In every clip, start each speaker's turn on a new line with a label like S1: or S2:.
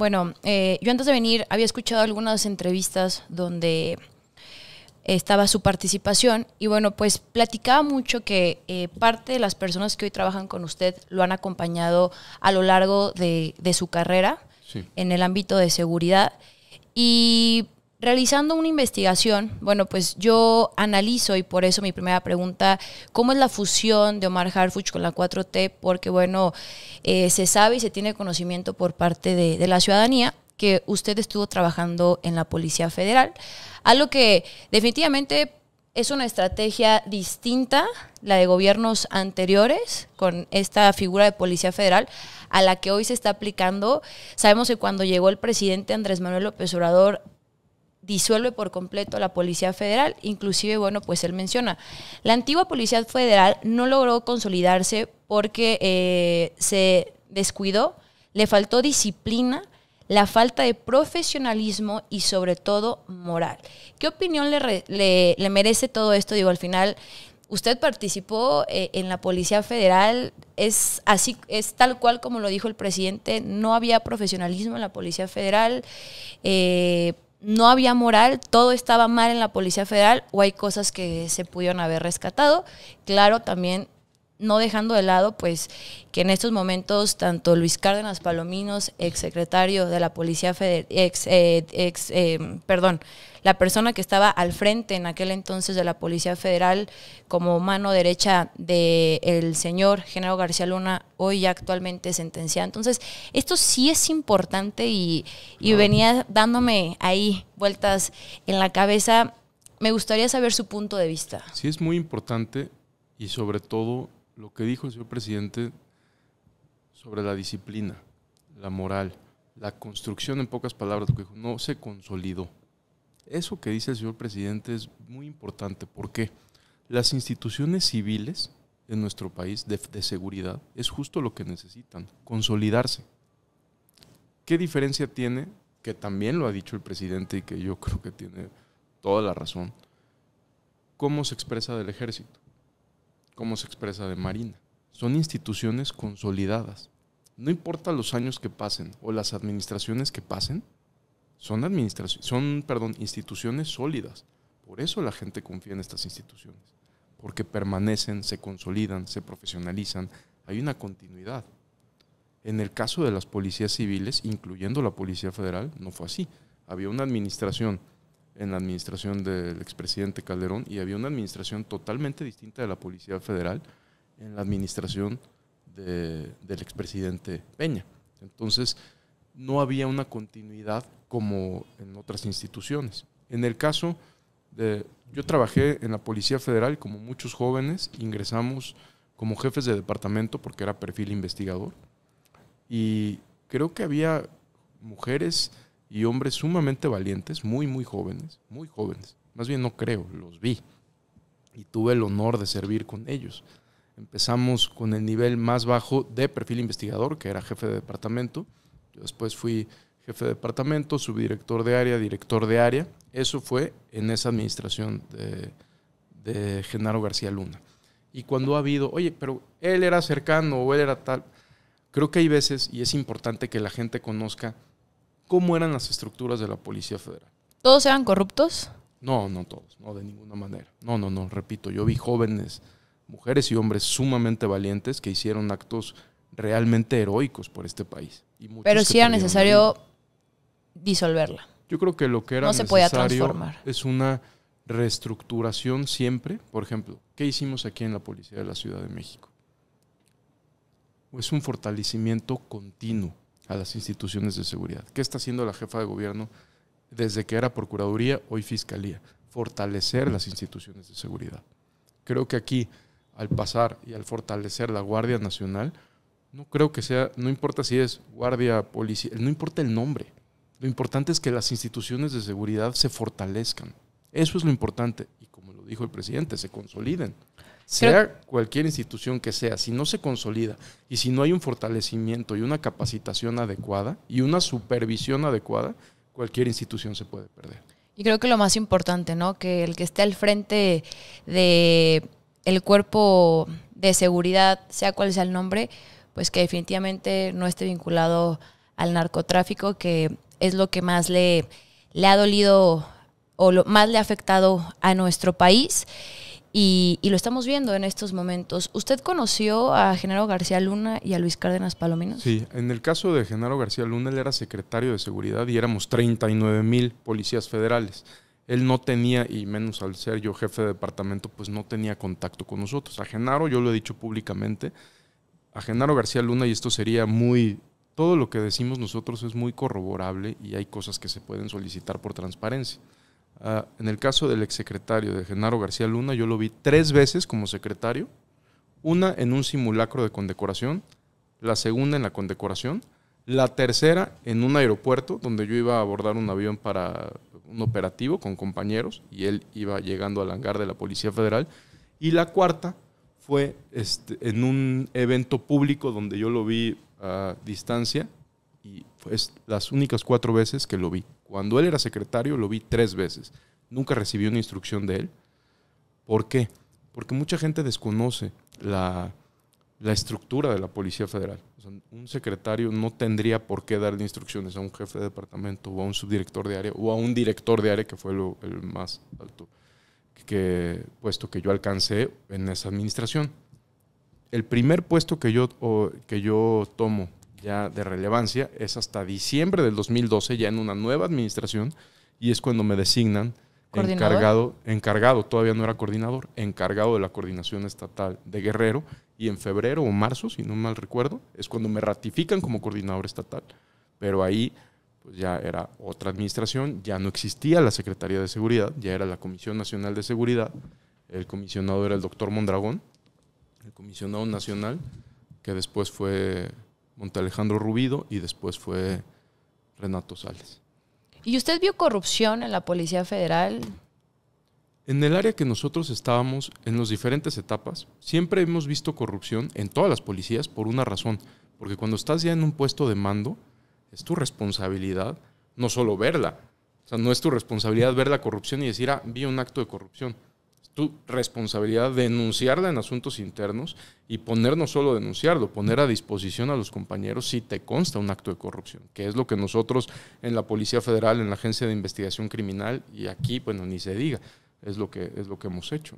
S1: Bueno, eh, yo antes de venir había escuchado algunas entrevistas donde estaba su participación y bueno, pues platicaba mucho que eh, parte de las personas que hoy trabajan con usted lo han acompañado a lo largo de, su carrera en el ámbito de seguridad y Realizando una investigación, bueno, pues yo analizo y por eso mi primera pregunta, ¿cómo es la fusión de Omar Harfuch con la 4T? Porque bueno, eh, se sabe y se tiene conocimiento por parte de, de la ciudadanía que usted estuvo trabajando en la Policía Federal, algo que definitivamente es una estrategia distinta, la de gobiernos anteriores, con esta figura de Policía Federal, a la que hoy se está aplicando. Sabemos que cuando llegó el presidente Andrés Manuel López Obrador disuelve por completo la Policía Federal. Inclusive, bueno, pues él menciona, la antigua Policía Federal no logró consolidarse porque eh, se descuidó, le faltó disciplina, la falta de profesionalismo y sobre todo moral. ¿Qué opinión le, merece todo esto? Digo, al final, usted participó eh, en la Policía Federal, es así, es tal cual como lo dijo el presidente, no había profesionalismo en la Policía Federal. Eh, no había moral, todo estaba mal en la Policía Federal o hay cosas que se pudieron haber rescatado. Claro, también no dejando de lado pues que en estos momentos tanto Luis Cárdenas Palominos, secretario de la Policía Federal, ex, eh, ex eh, perdón, la persona que estaba al frente en aquel entonces de la Policía Federal como mano derecha del señor Genaro García Luna, hoy ya actualmente sentenciada. Entonces, esto sí es importante y, ah. venía dándome ahí vueltas en la cabeza. Me gustaría saber su punto de vista.
S2: Sí es muy importante y sobre todo lo que dijo el señor presidente sobre la disciplina, la moral, la construcción, en pocas palabras, que no se consolidó. Eso que dice el señor presidente es muy importante. porque Las instituciones civiles en nuestro país de, seguridad es justo lo que necesitan, consolidarse. ¿Qué diferencia tiene? Que también lo ha dicho el presidente y que yo creo que tiene toda la razón. ¿Cómo se expresa del ejército? cómo se expresa de Marina. Son instituciones consolidadas. No importa los años que pasen o las administraciones que pasen, son, son perdón, instituciones sólidas. Por eso la gente confía en estas instituciones, porque permanecen, se consolidan, se profesionalizan, hay una continuidad. En el caso de las policías civiles, incluyendo la Policía Federal, no fue así. Había una administración en la administración del expresidente Calderón y había una administración totalmente distinta de la Policía Federal en la administración del expresidente Peña. Entonces, no había una continuidad como en otras instituciones. En el caso de, yo trabajé en la Policía Federal, como muchos jóvenes, ingresamos como jefes de departamento porque era perfil investigador. Y creo que había mujeres y hombres sumamente valientes, muy, muy jóvenes, muy jóvenes. Más bien no creo, los vi y tuve el honor de servir con ellos. Empezamos con el nivel más bajo de perfil investigador, que era jefe de departamento. Yo después fui jefe de departamento, subdirector de área, director de área. Eso fue en esa administración de, de Genaro García Luna. Y cuando ha habido, oye, pero él era cercano o él era tal, creo que hay veces, y es importante que la gente conozca, cómo eran las estructuras de la Policía Federal.
S1: ¿Todos eran corruptos?
S2: No, no todos, no de ninguna manera. No, no, no, repito, yo vi jóvenes, mujeres y hombres sumamente valientes que hicieron actos realmente heroicos por este país.
S1: Pero sí era necesario disolverla. Yo creo que lo que
S2: era necesario es una reestructuración siempre. Por ejemplo, ¿qué hicimos aquí en la Policía de la Ciudad de México? Es un fortalecimiento continuo a las instituciones de seguridad. ¿Qué está haciendo la jefa de gobierno desde que era Procuraduría, hoy Fiscalía? Fortalecer las instituciones de seguridad. Creo que aquí, al pasar y al fortalecer la Guardia Nacional, no creo que sea, no importa si es guardia, policía, no importa el nombre. Lo importante es que las instituciones de seguridad se fortalezcan. Eso es lo importante. Y como lo dijo el presidente, se consoliden sea cualquier institución que sea, si no se consolida y si no hay un fortalecimiento y una capacitación adecuada y una supervisión adecuada, cualquier institución se puede perder.
S1: Y creo que lo más importante, ¿no? Que el que esté al frente de el cuerpo de seguridad, sea cual sea el nombre, pues que definitivamente no esté vinculado al narcotráfico, que es lo que más le, le ha dolido o lo más le ha afectado a nuestro país. Y, lo estamos viendo en estos momentos. ¿Usted conoció a Genaro García Luna y a Luis Cárdenas Palomino? Sí,
S2: en el caso de Genaro García Luna, él era secretario de seguridad y éramos 39 mil policías federales. Él no tenía, y menos al ser yo jefe de departamento, pues no tenía contacto con nosotros. A Genaro, yo lo he dicho públicamente, a Genaro García Luna, y esto sería muy todo lo que decimos nosotros es muy corroborable y hay cosas que se pueden solicitar por transparencia. Ah, en el caso del exsecretario de Genaro García Luna, yo lo vi tres veces como secretario, una en un simulacro de condecoración, la segunda en la condecoración, la tercera en un aeropuerto donde yo iba a abordar un avión para un operativo con compañeros y él iba llegando al hangar de la Policía Federal, y la cuarta fue este, en un evento público donde yo lo vi a distancia y es las únicas cuatro veces que lo vi. Cuando él era secretario lo vi tres veces. Nunca recibí una instrucción de él. ¿Por qué? Porque mucha gente desconoce la, la estructura de la Policía Federal. un secretario no tendría por qué darle instrucciones a un jefe de departamento o a un subdirector de área o a un director de área que fue el más alto que, puesto que yo alcancé en esa administración. El primer puesto que yo, que yo tomo ya de relevancia, es hasta diciembre del 2012, ya en una nueva administración, y es cuando me designan encargado, encargado, todavía no era coordinador, encargado de la coordinación estatal de Guerrero, y en febrero o marzo, si no mal recuerdo, es cuando me ratifican como coordinador estatal. Pero ahí pues, ya era otra administración, ya no existía la Secretaría de Seguridad, ya era la Comisión Nacional de Seguridad, el comisionado era el doctor Mondragón, el comisionado nacional, que después fue Alejandro Rubido y después fue Renato Sales.
S1: ¿Y usted vio corrupción en la Policía Federal?
S2: En el área que nosotros estábamos, en las diferentes etapas, siempre hemos visto corrupción en todas las policías por una razón, porque cuando estás ya en un puesto de mando, es tu responsabilidad no solo verla, o sea, no es tu responsabilidad ver la corrupción y decir, ah, vi un acto de corrupción tu responsabilidad denunciarla en asuntos internos y ponernos no solo denunciarlo, poner a disposición a los compañeros si te consta un acto de corrupción, que es lo que nosotros en la Policía Federal, en la Agencia de Investigación Criminal y aquí, bueno, ni se diga, es lo que, es lo que hemos hecho.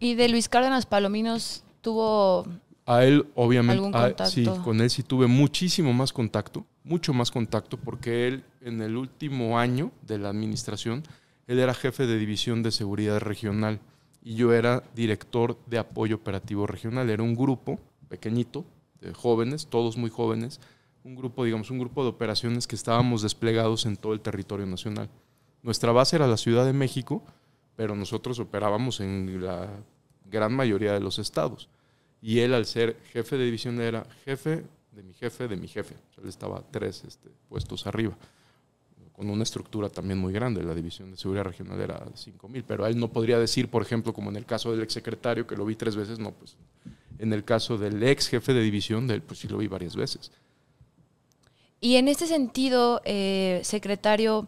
S1: ¿Y de Luis Cárdenas Palominos tuvo...
S2: A él, obviamente, algún contacto? sí, con él sí tuve muchísimo más contacto, mucho más contacto, porque él en el último año de la administración él era jefe de división de seguridad regional y yo era director de apoyo operativo regional. Era un grupo pequeñito de jóvenes, todos muy jóvenes, un grupo, digamos, un grupo de operaciones que estábamos desplegados en todo el territorio nacional. Nuestra base era la Ciudad de México, pero nosotros operábamos en la gran mayoría de los estados. Y él, al ser jefe de división, era jefe de mi jefe, de mi jefe. Él estaba tres este, puestos arriba con una estructura también muy grande. La División de Seguridad Regional era 5.000, pero él no podría decir, por ejemplo, como en el caso del exsecretario, que lo vi tres veces, no, pues en el caso del ex jefe de división, de pues sí lo vi varias veces.
S1: Y en este sentido, eh, secretario,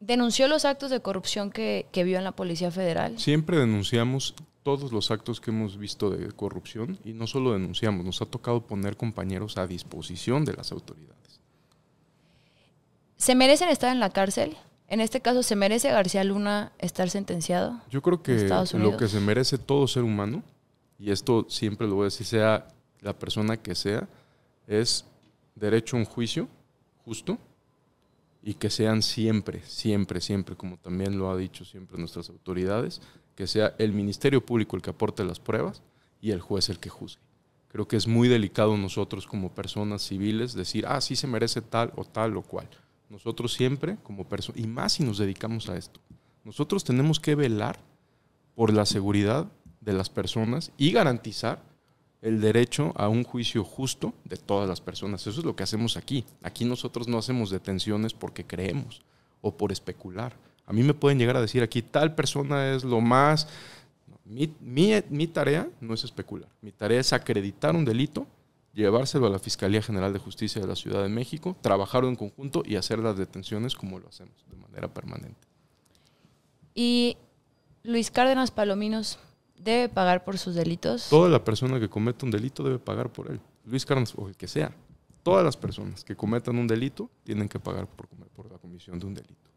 S1: ¿denunció los actos de corrupción que, que vio en la Policía Federal?
S2: Siempre denunciamos todos los actos que hemos visto de corrupción y no solo denunciamos, nos ha tocado poner compañeros a disposición de las autoridades.
S1: ¿Se merecen estar en la cárcel? En este caso, ¿se merece García Luna estar sentenciado? Yo creo que lo que se
S2: merece todo ser humano, y esto siempre lo voy a decir, sea la persona que sea, es derecho a un juicio justo y que sean siempre, siempre, siempre, como también lo ha dicho siempre nuestras autoridades, que sea el Ministerio Público el que aporte las pruebas y el juez el que juzgue. Creo que es muy delicado nosotros como personas civiles decir, ah, sí se merece tal o tal o cual. Nosotros siempre, como persona y más si nos dedicamos a esto, nosotros tenemos que velar por la seguridad de las personas y garantizar el derecho a un juicio justo de todas las personas. Eso es lo que hacemos aquí. Aquí nosotros no hacemos detenciones porque creemos o por especular. A mí me pueden llegar a decir aquí, tal persona es lo más... Mi, mi tarea no es especular, mi tarea es acreditar un delito llevárselo a la Fiscalía General de Justicia de la Ciudad de México, trabajarlo en conjunto y hacer las detenciones como lo hacemos de manera permanente.
S1: Y Luis Cárdenas Palominos debe pagar por sus delitos.
S2: Toda la persona que cometa un delito debe pagar por él. Luis Cárdenas o el que sea. Todas las personas que cometan un delito tienen que pagar por, por la comisión de un delito.